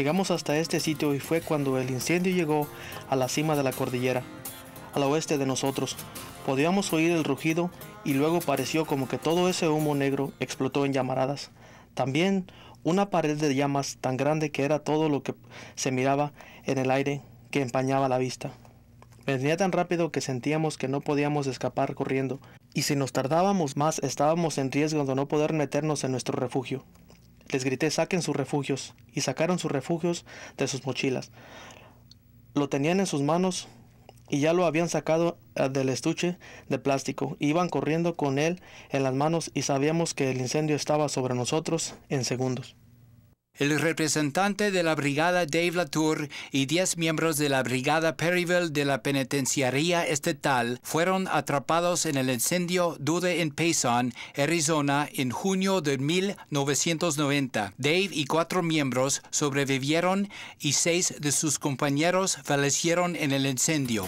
Llegamos hasta este sitio y fue cuando el incendio llegó a la cima de la cordillera, al oeste de nosotros. Podíamos oír el rugido y luego pareció como que todo ese humo negro explotó en llamaradas. También una pared de llamas tan grande que era todo lo que se miraba en el aire que empañaba la vista. Venía tan rápido que sentíamos que no podíamos escapar corriendo, y si nos tardábamos más estábamos en riesgo de no poder meternos en nuestro refugio. Les grité, saquen sus refugios, y sacaron sus refugios de sus mochilas. Lo tenían en sus manos y ya lo habían sacado eh, del estuche de plástico. Iban corriendo con él en las manos y sabíamos que el incendio estaba sobre nosotros en segundos el representante de la brigada Dave Latour y 10 miembros de la brigada Perryville de la penitenciaría estatal fueron atrapados en el incendio Dude en Payson, Arizona, en junio de 1990. Dave y cuatro miembros sobrevivieron y seis de sus compañeros fallecieron en el incendio.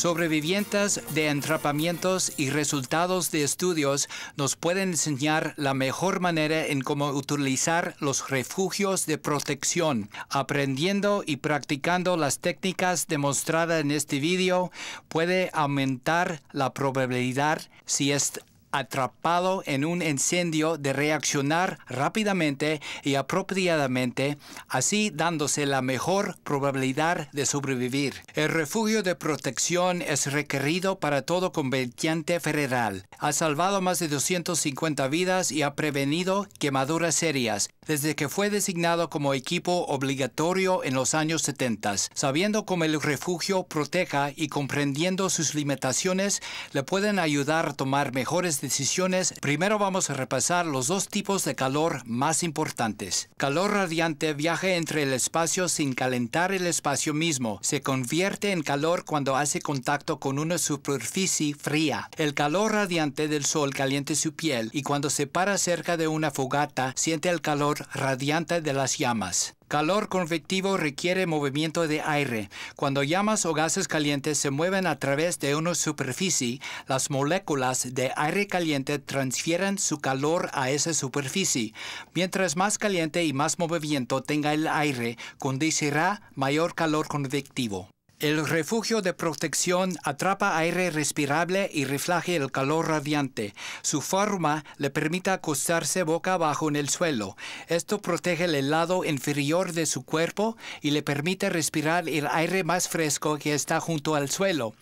Sobrevivientes de entrapamientos y resultados de estudios nos pueden enseñar la mejor manera en cómo utilizar los refugios de protección. Aprendiendo y practicando las técnicas demostradas en este video puede aumentar la probabilidad si es atrapado en un incendio de reaccionar rápidamente y apropiadamente, así dándose la mejor probabilidad de sobrevivir. El refugio de protección es requerido para todo combatiente federal. Ha salvado más de 250 vidas y ha prevenido quemaduras serias desde que fue designado como equipo obligatorio en los años 70. Sabiendo cómo el refugio proteja y comprendiendo sus limitaciones, le pueden ayudar a tomar mejores decisiones, primero vamos a repasar los dos tipos de calor más importantes. Calor radiante viaja entre el espacio sin calentar el espacio mismo. Se convierte en calor cuando hace contacto con una superficie fría. El calor radiante del sol caliente su piel y cuando se para cerca de una fogata siente el calor radiante de las llamas. Calor convectivo requiere movimiento de aire. Cuando llamas o gases calientes se mueven a través de una superficie, las moléculas de aire caliente transfieren su calor a esa superficie. Mientras más caliente y más movimiento tenga el aire, conducirá mayor calor convectivo. El refugio de protección atrapa aire respirable y refleja el calor radiante. Su forma le permite acostarse boca abajo en el suelo. Esto protege el lado inferior de su cuerpo y le permite respirar el aire más fresco que está junto al suelo.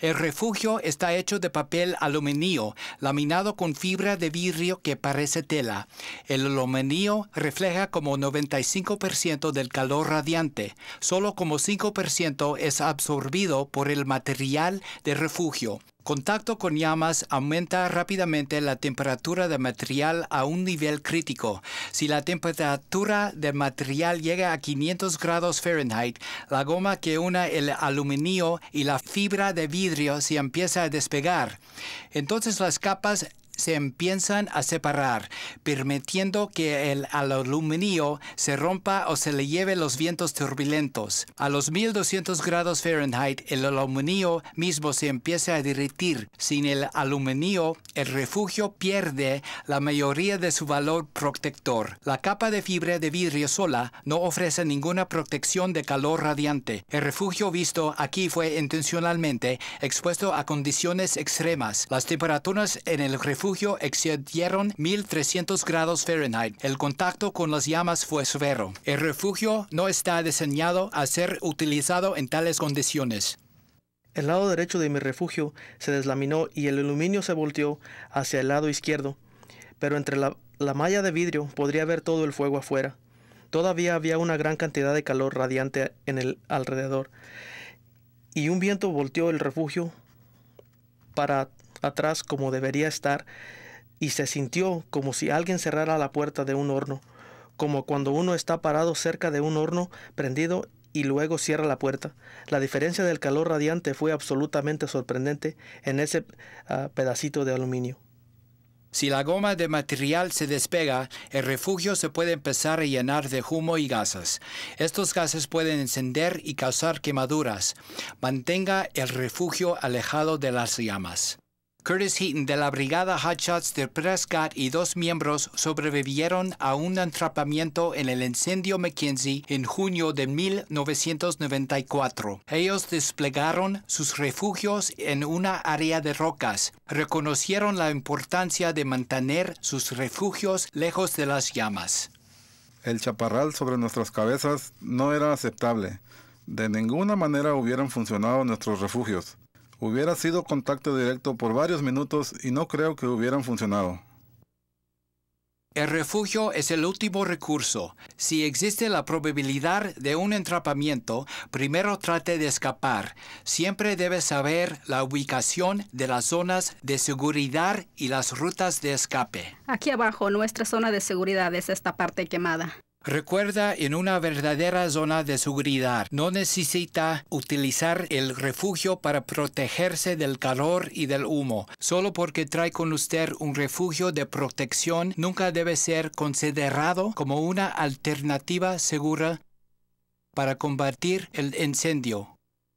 El refugio está hecho de papel aluminio, laminado con fibra de vidrio que parece tela. El aluminio refleja como 95% del calor radiante. Solo como 5% es absorbido por el material de refugio. Contacto con llamas aumenta rápidamente la temperatura del material a un nivel crítico. Si la temperatura del material llega a 500 grados Fahrenheit, la goma que une el aluminio y la fibra de vidrio se empieza a despegar. Entonces las capas se empiezan a separar, permitiendo que el aluminio se rompa o se le lleve los vientos turbulentos. A los 1200 grados Fahrenheit, el aluminio mismo se empieza a derretir. Sin el aluminio, el refugio pierde la mayoría de su valor protector. La capa de fibra de vidrio sola no ofrece ninguna protección de calor radiante. El refugio visto aquí fue intencionalmente expuesto a condiciones extremas. Las temperaturas en el refugio refugio excedieron 1.300 grados Fahrenheit. El contacto con las llamas fue severo. El refugio no está diseñado a ser utilizado en tales condiciones. El lado derecho de mi refugio se deslaminó y el aluminio se volteó hacia el lado izquierdo, pero entre la, la malla de vidrio podría ver todo el fuego afuera. Todavía había una gran cantidad de calor radiante en el alrededor, y un viento volteó el refugio para atrás como debería estar y se sintió como si alguien cerrara la puerta de un horno, como cuando uno está parado cerca de un horno prendido y luego cierra la puerta. La diferencia del calor radiante fue absolutamente sorprendente en ese ah, pedacito de aluminio. Si la goma de material se despega, el refugio se puede empezar a llenar de humo y gases. Estos gases pueden encender y causar quemaduras. Mantenga el refugio alejado de las llamas. Curtis Heaton de la Brigada Hotshots de Prescott y dos miembros sobrevivieron a un atrapamiento en el incendio McKenzie en junio de 1994. Ellos desplegaron sus refugios en una área de rocas, reconocieron la importancia de mantener sus refugios lejos de las llamas. El chaparral sobre nuestras cabezas no era aceptable. De ninguna manera hubieran funcionado nuestros refugios. Hubiera sido contacto directo por varios minutos y no creo que hubieran funcionado. El refugio es el último recurso. Si existe la probabilidad de un entrapamiento, primero trate de escapar. Siempre debe saber la ubicación de las zonas de seguridad y las rutas de escape. Aquí abajo, nuestra zona de seguridad es esta parte quemada. Recuerda en una verdadera zona de seguridad. No necesita utilizar el refugio para protegerse del calor y del humo. Solo porque trae con usted un refugio de protección nunca debe ser considerado como una alternativa segura para combatir el incendio.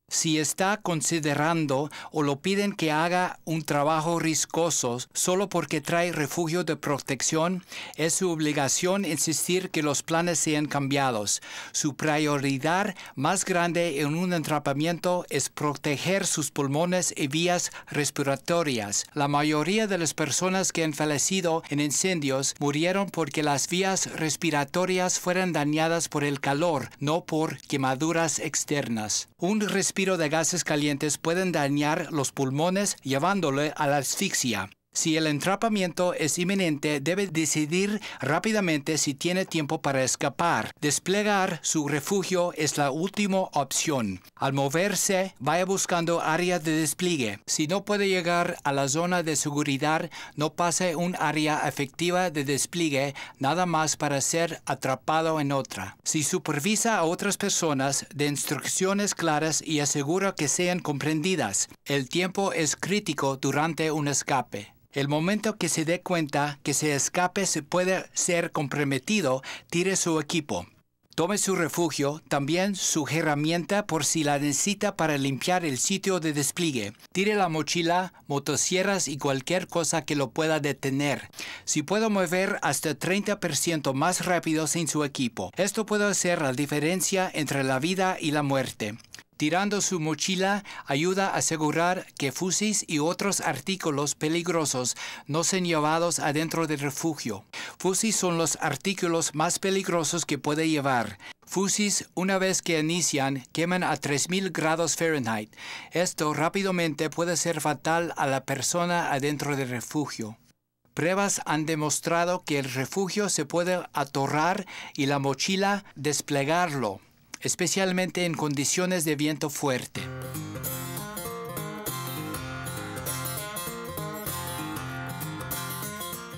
Si está considerando o lo piden que haga un trabajo riscoso solo porque trae refugio de protección, es su obligación insistir que los planes sean cambiados. Su prioridad más grande en un entrapamiento es proteger sus pulmones y vías respiratorias. La mayoría de las personas que han fallecido en incendios murieron porque las vías respiratorias fueron dañadas por el calor, no por quemaduras externas. Un respiro de gases calientes pueden dañar los pulmones llevándole a la asfixia. Si el entrapamiento es inminente, debe decidir rápidamente si tiene tiempo para escapar. Desplegar su refugio es la última opción. Al moverse, vaya buscando áreas de despliegue. Si no puede llegar a la zona de seguridad, no pase un área efectiva de despliegue nada más para ser atrapado en otra. Si supervisa a otras personas, dé instrucciones claras y asegura que sean comprendidas. El tiempo es crítico durante un escape. El momento que se dé cuenta que se escape se puede ser comprometido, tire su equipo. Tome su refugio, también su herramienta por si la necesita para limpiar el sitio de despliegue. Tire la mochila, motosierras y cualquier cosa que lo pueda detener. Si puedo mover hasta 30% más rápido sin su equipo. Esto puede hacer la diferencia entre la vida y la muerte. Tirando su mochila ayuda a asegurar que fusis y otros artículos peligrosos no sean llevados adentro del refugio. Fusis son los artículos más peligrosos que puede llevar. Fusis, una vez que inician, queman a 3000 grados Fahrenheit. Esto rápidamente puede ser fatal a la persona adentro del refugio. Pruebas han demostrado que el refugio se puede atorrar y la mochila desplegarlo especialmente en condiciones de viento fuerte.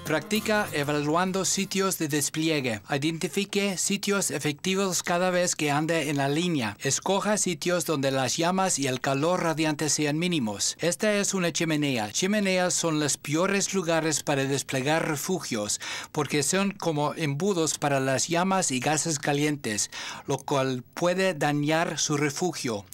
Practica evaluando sitios de despliegue. Identifique sitios efectivos cada vez que ande en la línea. Escoja sitios donde las llamas y el calor radiante sean mínimos. Esta es una chimenea. Chimeneas son los peores lugares para desplegar refugios porque son como embudos para las llamas y gases calientes, lo cual puede dañar su refugio.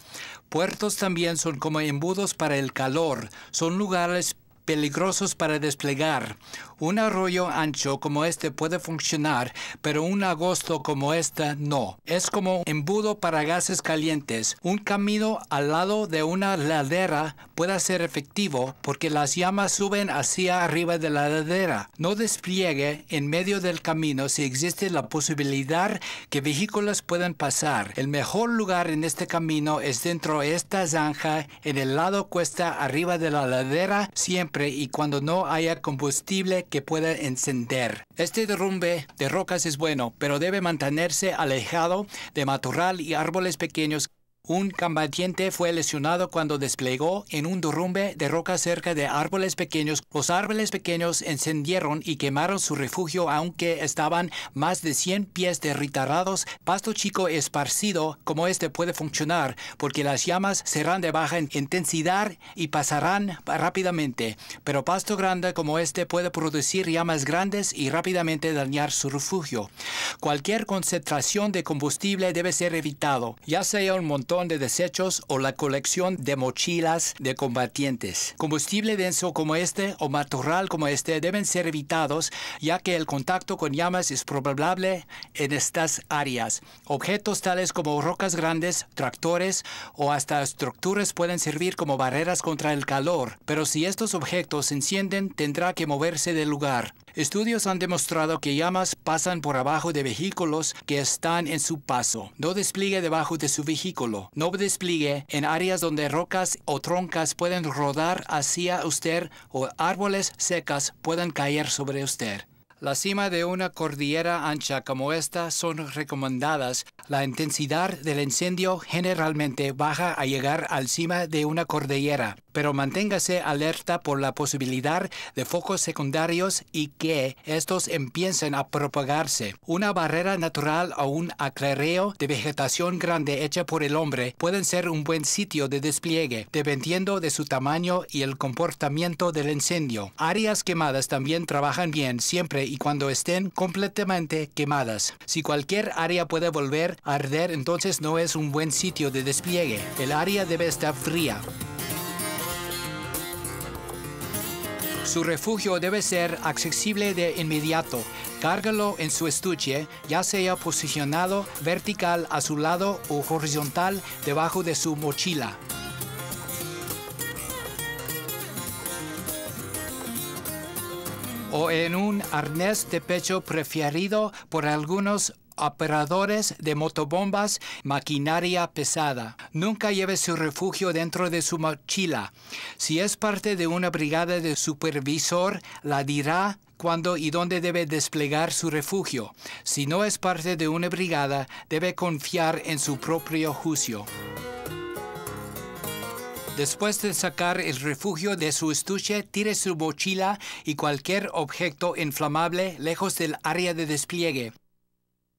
Puertos también son como embudos para el calor. Son lugares peligrosos para desplegar. Un arroyo ancho como este puede funcionar, pero un agosto como este no. Es como embudo para gases calientes. Un camino al lado de una ladera puede ser efectivo porque las llamas suben hacia arriba de la ladera. No despliegue en medio del camino si existe la posibilidad que vehículos puedan pasar. El mejor lugar en este camino es dentro de esta zanja en el lado cuesta arriba de la ladera siempre y cuando no haya combustible que pueda encender. Este derrumbe de rocas es bueno, pero debe mantenerse alejado de matorral y árboles pequeños un combatiente fue lesionado cuando desplegó en un derrumbe de roca cerca de árboles pequeños. Los árboles pequeños encendieron y quemaron su refugio aunque estaban más de 100 pies derritados. Pasto chico esparcido como este puede funcionar porque las llamas serán de baja intensidad y pasarán rápidamente. Pero pasto grande como este puede producir llamas grandes y rápidamente dañar su refugio. Cualquier concentración de combustible debe ser evitado, ya sea un montón de desechos o la colección de mochilas de combatientes. Combustible denso como este o matorral como este deben ser evitados ya que el contacto con llamas es probable en estas áreas. Objetos tales como rocas grandes, tractores o hasta estructuras pueden servir como barreras contra el calor, pero si estos objetos se encienden tendrá que moverse del lugar. Estudios han demostrado que llamas pasan por abajo de vehículos que están en su paso. No despliegue debajo de su vehículo. No despliegue en áreas donde rocas o troncas pueden rodar hacia usted o árboles secas puedan caer sobre usted. La cima de una cordillera ancha como esta son recomendadas. La intensidad del incendio generalmente baja a llegar al cima de una cordillera, pero manténgase alerta por la posibilidad de focos secundarios y que estos empiecen a propagarse. Una barrera natural o un aclareo de vegetación grande hecha por el hombre pueden ser un buen sitio de despliegue, dependiendo de su tamaño y el comportamiento del incendio. Áreas quemadas también trabajan bien siempre y cuando estén completamente quemadas. Si cualquier área puede volver a arder, entonces no es un buen sitio de despliegue. El área debe estar fría. Su refugio debe ser accesible de inmediato. Cárgalo en su estuche, ya sea posicionado vertical a su lado o horizontal debajo de su mochila. o en un arnés de pecho preferido por algunos operadores de motobombas, maquinaria pesada. Nunca lleve su refugio dentro de su mochila. Si es parte de una brigada de supervisor, la dirá cuándo y dónde debe desplegar su refugio. Si no es parte de una brigada, debe confiar en su propio juicio. Después de sacar el refugio de su estuche, tire su mochila y cualquier objeto inflamable lejos del área de despliegue,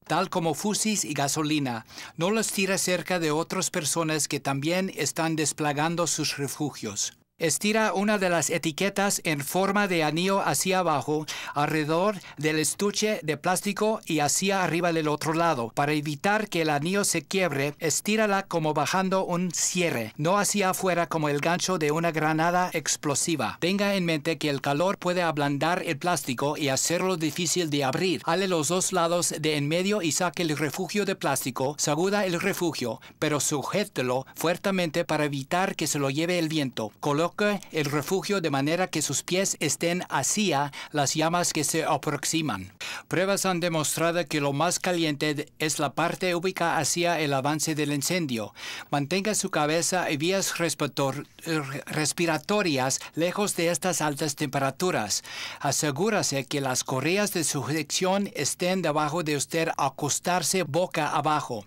tal como fusis y gasolina. No los tire cerca de otras personas que también están desplagando sus refugios. Estira una de las etiquetas en forma de anillo hacia abajo, alrededor del estuche de plástico y hacia arriba del otro lado. Para evitar que el anillo se quiebre, estírala como bajando un cierre, no hacia afuera como el gancho de una granada explosiva. Tenga en mente que el calor puede ablandar el plástico y hacerlo difícil de abrir. Hale los dos lados de en medio y saque el refugio de plástico, Saguda el refugio, pero sujételo fuertemente para evitar que se lo lleve el viento. Toque el refugio de manera que sus pies estén hacia las llamas que se aproximan. Pruebas han demostrado que lo más caliente es la parte ubicada hacia el avance del incendio. Mantenga su cabeza y vías respiratorias lejos de estas altas temperaturas. Asegúrese que las correas de sujeción estén debajo de usted acostarse boca abajo.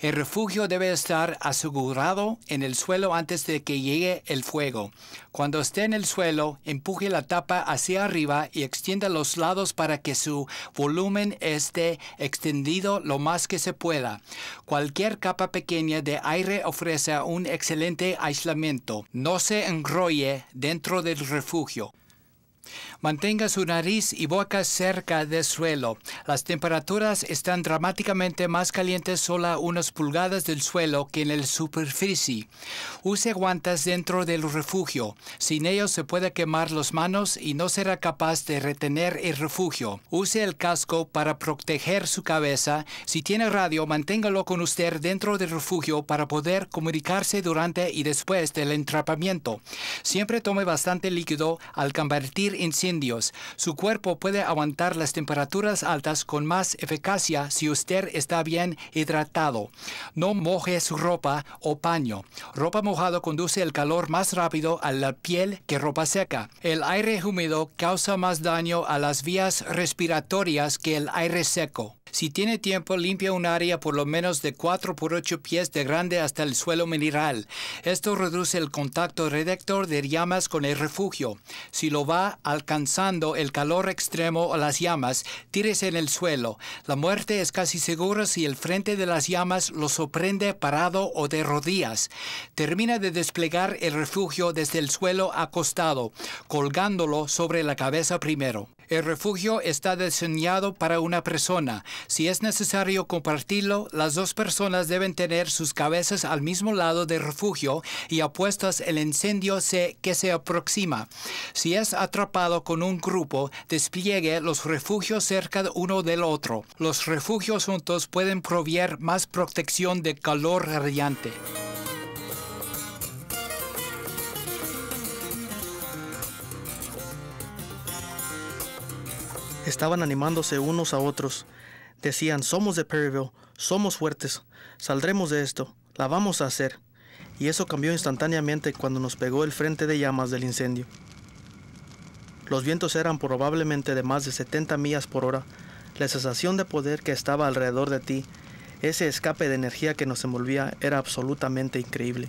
El refugio debe estar asegurado en el suelo antes de que llegue el fuego. Cuando esté en el suelo, empuje la tapa hacia arriba y extienda los lados para que su volumen esté extendido lo más que se pueda. Cualquier capa pequeña de aire ofrece un excelente aislamiento. No se enrolle dentro del refugio. Mantenga su nariz y boca cerca del suelo. Las temperaturas están dramáticamente más calientes solo a unas pulgadas del suelo que en la superficie. Use guantes dentro del refugio. Sin ellos se puede quemar las manos y no será capaz de retener el refugio. Use el casco para proteger su cabeza. Si tiene radio, manténgalo con usted dentro del refugio para poder comunicarse durante y después del entrapamiento. Siempre tome bastante líquido al convertir en 100 su cuerpo puede aguantar las temperaturas altas con más eficacia si usted está bien hidratado. No moje su ropa o paño. Ropa mojada conduce el calor más rápido a la piel que ropa seca. El aire húmedo causa más daño a las vías respiratorias que el aire seco. Si tiene tiempo, limpia un área por lo menos de 4 por 8 pies de grande hasta el suelo mineral. Esto reduce el contacto redactor de llamas con el refugio. Si lo va alcanzando el calor extremo o las llamas, tírese en el suelo. La muerte es casi segura si el frente de las llamas lo sorprende parado o de rodillas. Termina de desplegar el refugio desde el suelo acostado, colgándolo sobre la cabeza primero. El refugio está diseñado para una persona. Si es necesario compartirlo, las dos personas deben tener sus cabezas al mismo lado del refugio y apuestas el incendio que se aproxima. Si es atrapado con un grupo, despliegue los refugios cerca uno del otro. Los refugios juntos pueden proveer más protección de calor radiante. Estaban animándose unos a otros. Decían, somos de Perryville, somos fuertes, saldremos de esto, la vamos a hacer. Y eso cambió instantáneamente cuando nos pegó el frente de llamas del incendio. Los vientos eran probablemente de más de 70 millas por hora. La sensación de poder que estaba alrededor de ti, ese escape de energía que nos envolvía, era absolutamente increíble.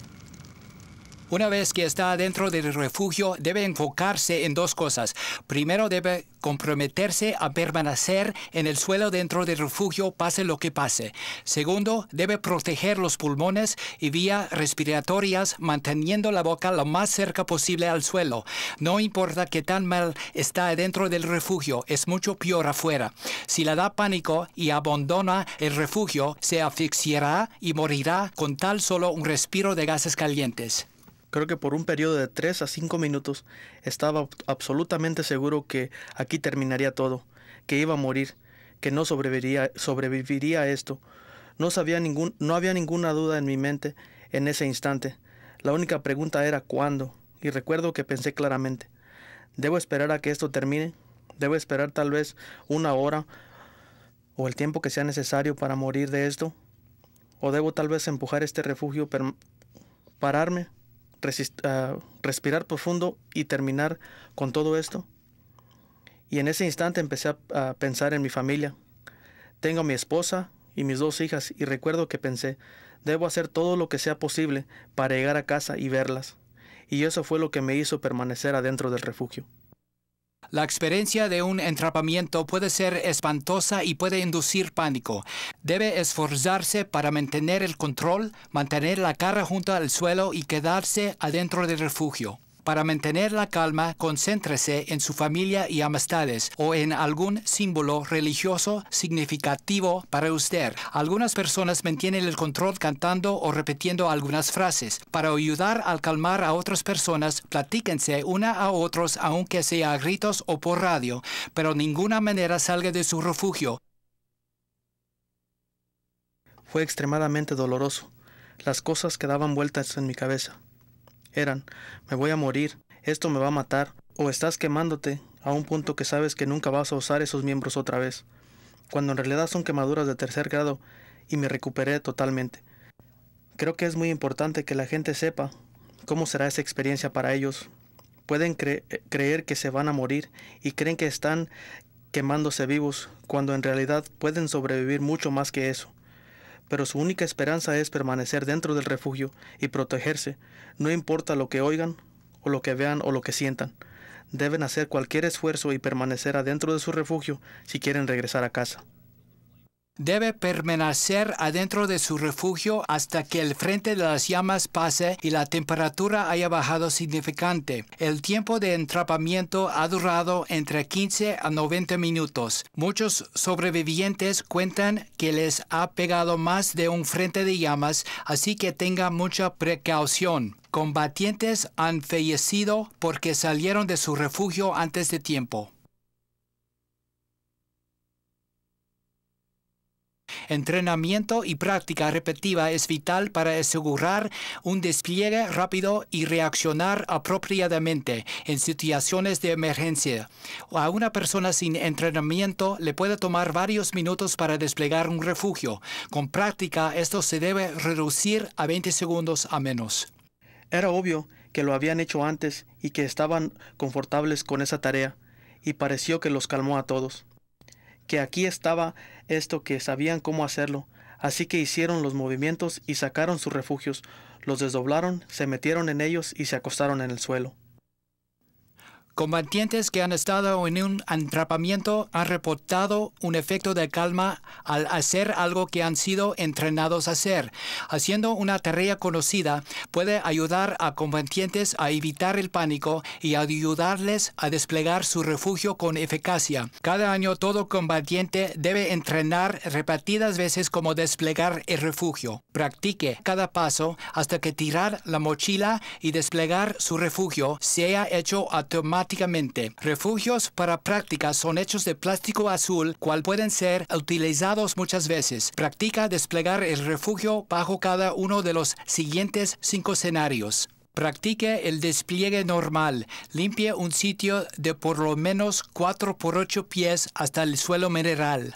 Una vez que está dentro del refugio, debe enfocarse en dos cosas. Primero, debe comprometerse a permanecer en el suelo dentro del refugio, pase lo que pase. Segundo, debe proteger los pulmones y vías respiratorias manteniendo la boca lo más cerca posible al suelo. No importa qué tan mal está dentro del refugio, es mucho peor afuera. Si la da pánico y abandona el refugio, se asfixiará y morirá con tal solo un respiro de gases calientes creo que por un periodo de 3 a 5 minutos, estaba absolutamente seguro que aquí terminaría todo, que iba a morir, que no sobreviviría, sobreviviría a esto. No, había ninguna duda en mi mente en ese instante. La única pregunta era cuándo, y recuerdo que pensé claramente, ¿debo esperar a que esto termine? ¿Debo esperar tal vez una hora o el tiempo que sea necesario para morir de esto? ¿O debo tal vez empujar este refugio, pararme Ah, respirar profundo y terminar con todo esto. Y en ese instante empecé a, a pensar en mi familia. Tengo a mi esposa y mis dos hijas y recuerdo que pensé, debo hacer todo lo que sea posible para llegar a casa y verlas. Y eso fue lo que me hizo permanecer adentro del refugio. La experiencia de un entrapamiento puede ser espantosa y puede inducir pánico. Debe esforzarse para mantener el control, mantener la cara junto al suelo y quedarse adentro del refugio. Para mantener la calma, concéntrese en su familia y amistades o en algún símbolo religioso significativo para usted. Algunas personas mantienen el control cantando o repitiendo algunas frases. Para ayudar al calmar a otras personas, platíquense una a otros aunque sea a gritos o por radio, pero ninguna manera salga de su refugio. Fue extremadamente doloroso. Las cosas quedaban vueltas en mi cabeza eran, me voy a morir, esto me va a matar, o estás quemándote a un punto que sabes que nunca vas a usar esos miembros otra vez, cuando en realidad son quemaduras de tercer grado y me recuperé totalmente. Creo que es muy importante que la gente sepa cómo será esa experiencia para ellos. Pueden eh, creer que se van a morir y creen que están quemándose vivos, cuando en realidad pueden sobrevivir mucho más que eso pero su única esperanza es permanecer dentro del refugio y protegerse, no importa lo que oigan, o lo que vean, o lo que sientan. Deben hacer cualquier esfuerzo y permanecer adentro de su refugio si quieren regresar a casa debe permanecer adentro de su refugio hasta que el frente de las llamas pase y la temperatura haya bajado significante. El tiempo de entrapamiento ha durado entre 15 a 90 minutos. Muchos sobrevivientes cuentan que les ha pegado más de un frente de llamas, así que tenga mucha precaución. Combatientes han fallecido porque salieron de su refugio antes de tiempo. Entrenamiento y práctica repetida es vital para asegurar un despliegue rápido y reaccionar apropiadamente en situaciones de emergencia. A una persona sin entrenamiento le puede tomar varios minutos para desplegar un refugio. Con práctica, esto se debe reducir a 20 segundos a menos. Era obvio que lo habían hecho antes y que estaban confortables con esa tarea, y pareció que los calmó a todos. Que aquí estaba esto que sabían cómo hacerlo, así que hicieron los movimientos y sacaron sus refugios, los desdoblaron, se metieron en ellos y se acostaron en el suelo. Combatientes que han estado en un atrapamiento han reportado un efecto de calma al hacer algo que han sido entrenados a hacer. Haciendo una tarea conocida puede ayudar a combatientes a evitar el pánico y ayudarles a desplegar su refugio con eficacia. Cada año todo combatiente debe entrenar repetidas veces como desplegar el refugio. Practique cada paso hasta que tirar la mochila y desplegar su refugio sea hecho a tomar Refugios para prácticas son hechos de plástico azul, cual pueden ser utilizados muchas veces. Practica desplegar el refugio bajo cada uno de los siguientes cinco escenarios. Practique el despliegue normal. Limpie un sitio de por lo menos 4 por 8 pies hasta el suelo mineral.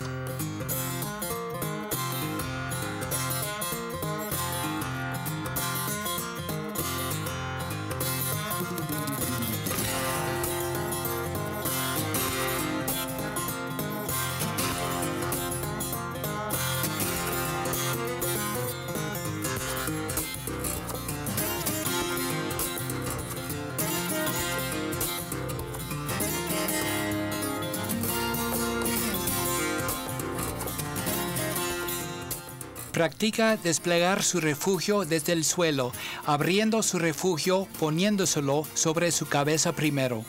Practica desplegar su refugio desde el suelo, abriendo su refugio poniéndoselo sobre su cabeza primero.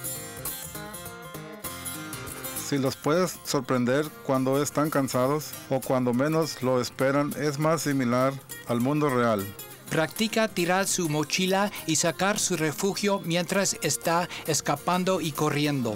Si los puedes sorprender cuando están cansados o cuando menos lo esperan, es más similar al mundo real. Practica tirar su mochila y sacar su refugio mientras está escapando y corriendo.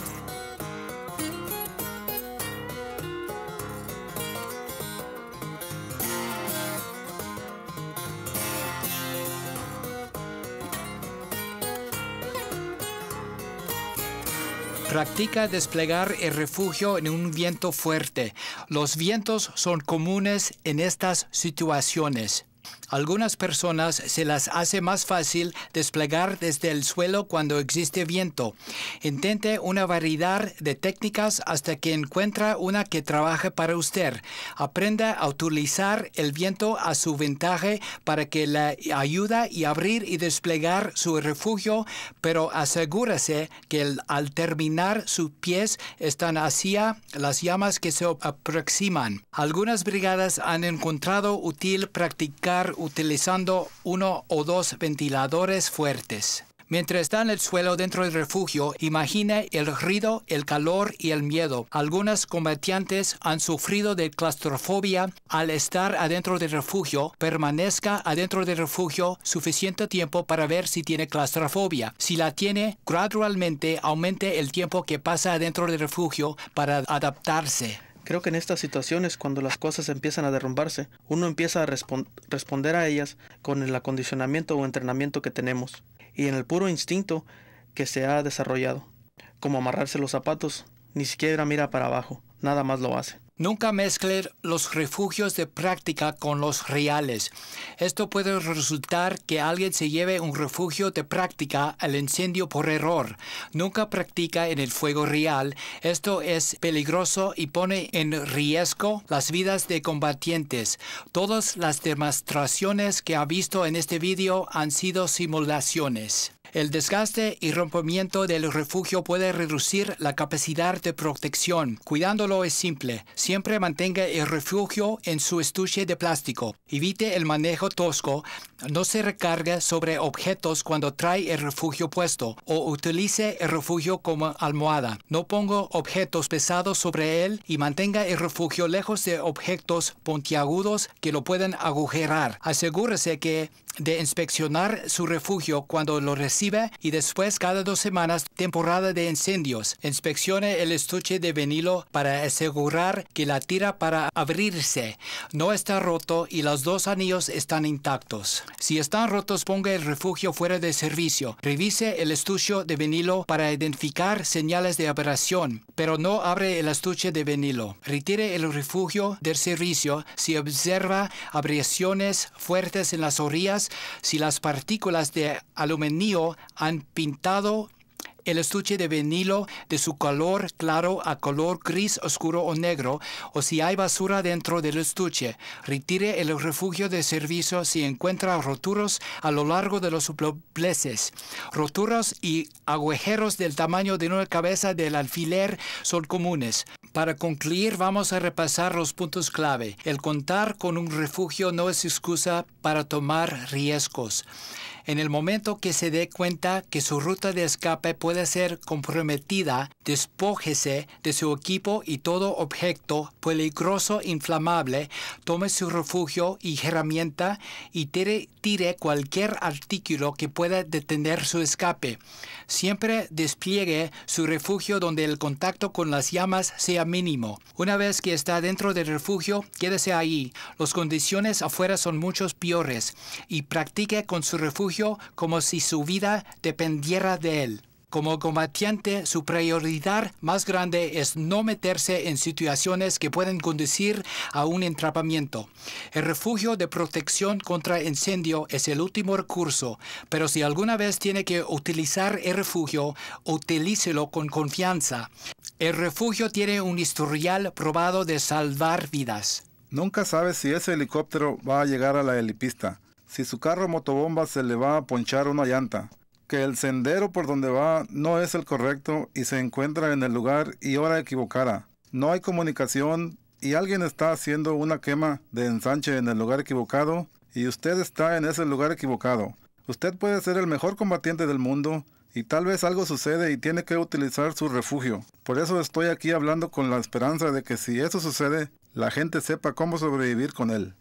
Practica desplegar el refugio en un viento fuerte. Los vientos son comunes en estas situaciones. Algunas personas se las hace más fácil desplegar desde el suelo cuando existe viento. Intente una variedad de técnicas hasta que encuentra una que trabaje para usted. Aprenda a utilizar el viento a su ventaja para que le ayuda y abrir y desplegar su refugio, pero asegúrese que al terminar sus pies están hacia las llamas que se aproximan. Algunas brigadas han encontrado útil practicar utilizando uno o dos ventiladores fuertes. Mientras está en el suelo dentro del refugio, imagine el ruido, el calor y el miedo. Algunos combatientes han sufrido de claustrofobia al estar adentro del refugio. Permanezca adentro del refugio suficiente tiempo para ver si tiene claustrofobia. Si la tiene, gradualmente aumente el tiempo que pasa adentro del refugio para adaptarse. Creo que en estas situaciones, cuando las cosas empiezan a derrumbarse, uno empieza a responder a ellas con el acondicionamiento o entrenamiento que tenemos y en el puro instinto que se ha desarrollado, como amarrarse los zapatos, ni siquiera mira para abajo, nada más lo hace. Nunca mezcle los refugios de práctica con los reales. Esto puede resultar que alguien se lleve un refugio de práctica al incendio por error. Nunca practica en el fuego real. Esto es peligroso y pone en riesgo las vidas de combatientes. Todas las demostraciones que ha visto en este vídeo han sido simulaciones. El desgaste y rompimiento del refugio puede reducir la capacidad de protección. Cuidándolo es simple. Siempre mantenga el refugio en su estuche de plástico. Evite el manejo tosco. No se recargue sobre objetos cuando trae el refugio puesto o utilice el refugio como almohada. No ponga objetos pesados sobre él y mantenga el refugio lejos de objetos puntiagudos que lo pueden agujerar. Asegúrese que de inspeccionar su refugio cuando lo recibe y después cada dos semanas temporada de incendios. Inspeccione el estuche de vinilo para asegurar que la tira para abrirse no está roto y los dos anillos están intactos. Si están rotos, ponga el refugio fuera de servicio. Revise el estuche de vinilo para identificar señales de aberración, pero no abre el estuche de vinilo. Retire el refugio del servicio si observa abrasiones fuertes en las orillas si las partículas de aluminio han pintado el estuche de vinilo de su color claro a color gris oscuro o negro, o si hay basura dentro del estuche. Retire el refugio de servicio si encuentra roturas a lo largo de los supleces. Roturas y agujeros del tamaño de una cabeza del alfiler son comunes. Para concluir, vamos a repasar los puntos clave. El contar con un refugio no es excusa para tomar riesgos. En el momento que se dé cuenta que su ruta de escape puede ser comprometida, despójese de su equipo y todo objeto peligroso inflamable, tome su refugio y herramienta y tire, tire cualquier artículo que pueda detener su escape. Siempre despliegue su refugio donde el contacto con las llamas sea mínimo. Una vez que está dentro del refugio, quédese ahí. Las condiciones afuera son mucho peores y practique con su refugio como si su vida dependiera de él. Como combatiente, su prioridad más grande es no meterse en situaciones que pueden conducir a un entrapamiento. El refugio de protección contra incendio es el último recurso, pero si alguna vez tiene que utilizar el refugio, utilícelo con confianza. El refugio tiene un historial probado de salvar vidas. Nunca sabes si ese helicóptero va a llegar a la helipista si su carro motobomba se le va a ponchar una llanta, que el sendero por donde va no es el correcto y se encuentra en el lugar y hora equivocada. No hay comunicación y alguien está haciendo una quema de ensanche en el lugar equivocado y usted está en ese lugar equivocado. Usted puede ser el mejor combatiente del mundo y tal vez algo sucede y tiene que utilizar su refugio. Por eso estoy aquí hablando con la esperanza de que si eso sucede, la gente sepa cómo sobrevivir con él.